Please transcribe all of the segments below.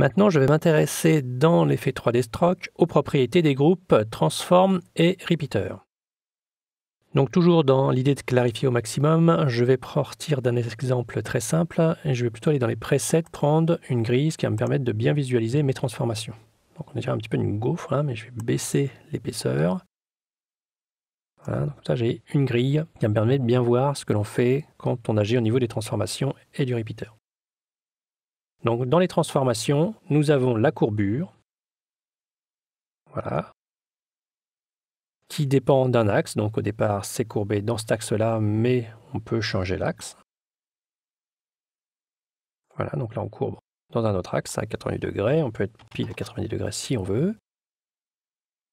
Maintenant, je vais m'intéresser dans l'effet 3D Stroke aux propriétés des groupes transform et repeater. Donc toujours dans l'idée de clarifier au maximum, je vais partir d'un exemple très simple et je vais plutôt aller dans les presets, prendre une grille, qui va me permettre de bien visualiser mes transformations. Donc on est déjà un petit peu une gaufre hein, mais je vais baisser l'épaisseur. Voilà, donc ça j'ai une grille qui va me permettre de bien voir ce que l'on fait quand on agit au niveau des transformations et du repeater. Donc dans les transformations, nous avons la courbure, voilà, qui dépend d'un axe. Donc au départ, c'est courbé dans cet axe-là, mais on peut changer l'axe. Voilà, donc là on courbe dans un autre axe à 90 degrés. On peut être pile à 90 degrés si on veut.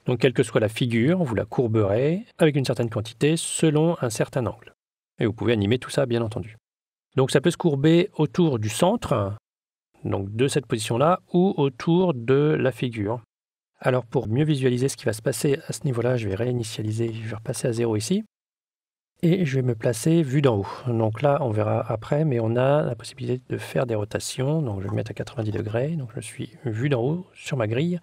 Donc quelle que soit la figure, vous la courberez avec une certaine quantité selon un certain angle. Et vous pouvez animer tout ça, bien entendu. Donc ça peut se courber autour du centre, donc de cette position-là ou autour de la figure. Alors pour mieux visualiser ce qui va se passer à ce niveau-là, je vais réinitialiser, je vais repasser à 0 ici. Et je vais me placer vue d'en haut. Donc là, on verra après, mais on a la possibilité de faire des rotations. Donc je vais me mettre à 90 degrés. Donc je suis vue d'en haut sur ma grille.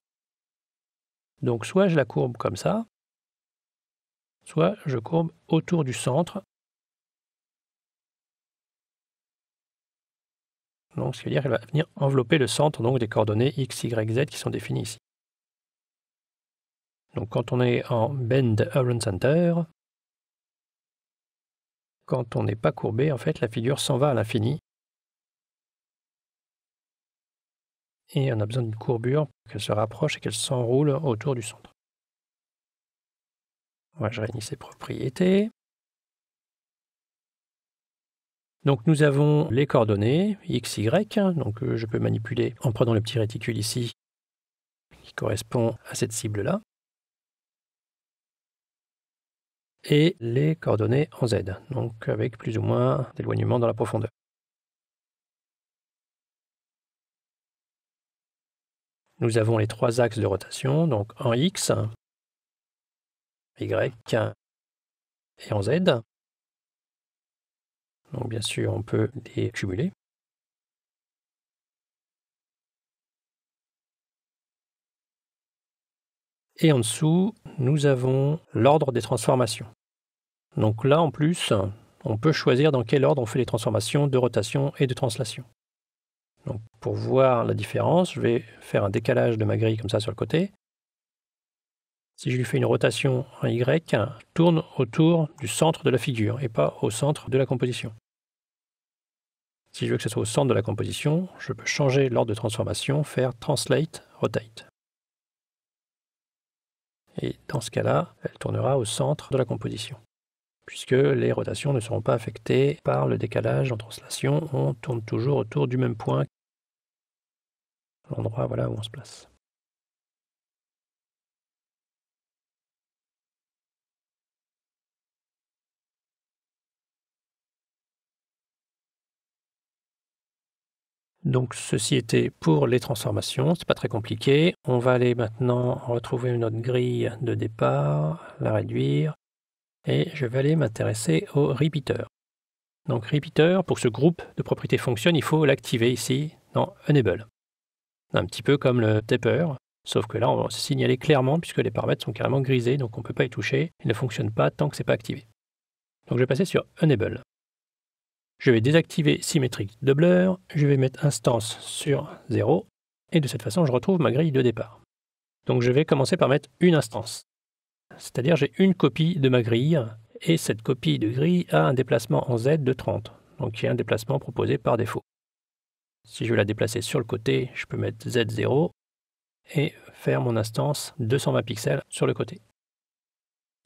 Donc soit je la courbe comme ça, soit je courbe autour du centre Donc, ce qui veut dire qu'elle va venir envelopper le centre donc, des coordonnées x, y, z qui sont définies ici. Donc, quand on est en bend Around Center, quand on n'est pas courbé, en fait, la figure s'en va à l'infini. Et on a besoin d'une courbure pour qu'elle se rapproche et qu'elle s'enroule autour du centre. Je réunis ces ses propriétés. Donc nous avons les coordonnées x, y, donc euh, je peux manipuler en prenant le petit réticule ici qui correspond à cette cible-là, et les coordonnées en z, donc avec plus ou moins d'éloignement dans la profondeur. Nous avons les trois axes de rotation, donc en x, y et en z. Donc bien sûr, on peut les cumuler. Et en dessous, nous avons l'ordre des transformations. Donc là, en plus, on peut choisir dans quel ordre on fait les transformations de rotation et de translation. Donc pour voir la différence, je vais faire un décalage de ma grille comme ça sur le côté. Si je lui fais une rotation en Y, tourne autour du centre de la figure et pas au centre de la composition. Si je veux que ce soit au centre de la composition, je peux changer l'ordre de transformation, faire Translate, Rotate. Et dans ce cas-là, elle tournera au centre de la composition, puisque les rotations ne seront pas affectées par le décalage en translation, on tourne toujours autour du même point, l'endroit voilà où on se place. Donc ceci était pour les transformations, c'est pas très compliqué. On va aller maintenant retrouver notre grille de départ, la réduire, et je vais aller m'intéresser au repeater. Donc repeater, pour ce groupe de propriétés fonctionne, il faut l'activer ici dans Enable. Un petit peu comme le taper, sauf que là on va se signaler clairement puisque les paramètres sont carrément grisés, donc on ne peut pas y toucher, il ne fonctionne pas tant que ce c'est pas activé. Donc je vais passer sur Enable. Je vais désactiver Symmetric Doubleur, je vais mettre instance sur 0, et de cette façon je retrouve ma grille de départ. Donc je vais commencer par mettre une instance. C'est-à-dire j'ai une copie de ma grille, et cette copie de grille a un déplacement en Z de 30, donc y a un déplacement proposé par défaut. Si je veux la déplacer sur le côté, je peux mettre Z0 et faire mon instance 220 pixels sur le côté.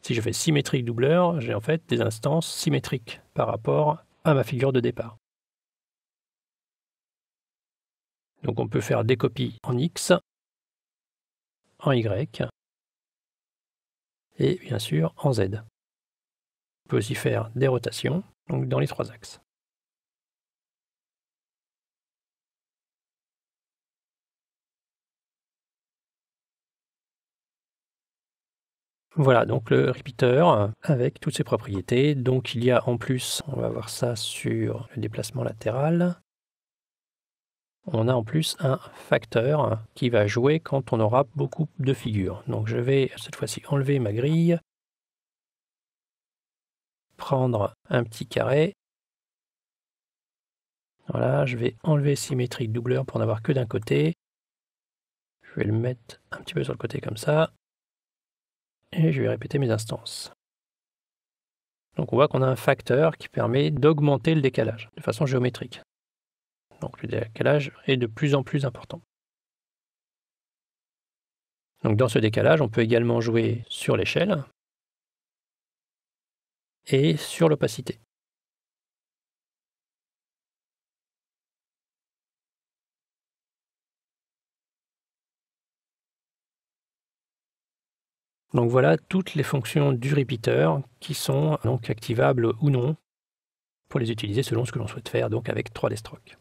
Si je fais symétrique doubleur, j'ai en fait des instances symétriques par rapport ma figure de départ. Donc on peut faire des copies en X, en Y et bien sûr en Z. On peut aussi faire des rotations, donc dans les trois axes. Voilà donc le repeater avec toutes ses propriétés. Donc il y a en plus, on va voir ça sur le déplacement latéral, on a en plus un facteur qui va jouer quand on aura beaucoup de figures. Donc je vais cette fois-ci enlever ma grille, prendre un petit carré. Voilà, je vais enlever symétrique doubleur pour n'avoir que d'un côté. Je vais le mettre un petit peu sur le côté comme ça et je vais répéter mes instances. Donc on voit qu'on a un facteur qui permet d'augmenter le décalage de façon géométrique. Donc le décalage est de plus en plus important. Donc dans ce décalage, on peut également jouer sur l'échelle et sur l'opacité. Donc voilà toutes les fonctions du repeater qui sont donc activables ou non pour les utiliser selon ce que l'on souhaite faire donc avec 3 d strokes.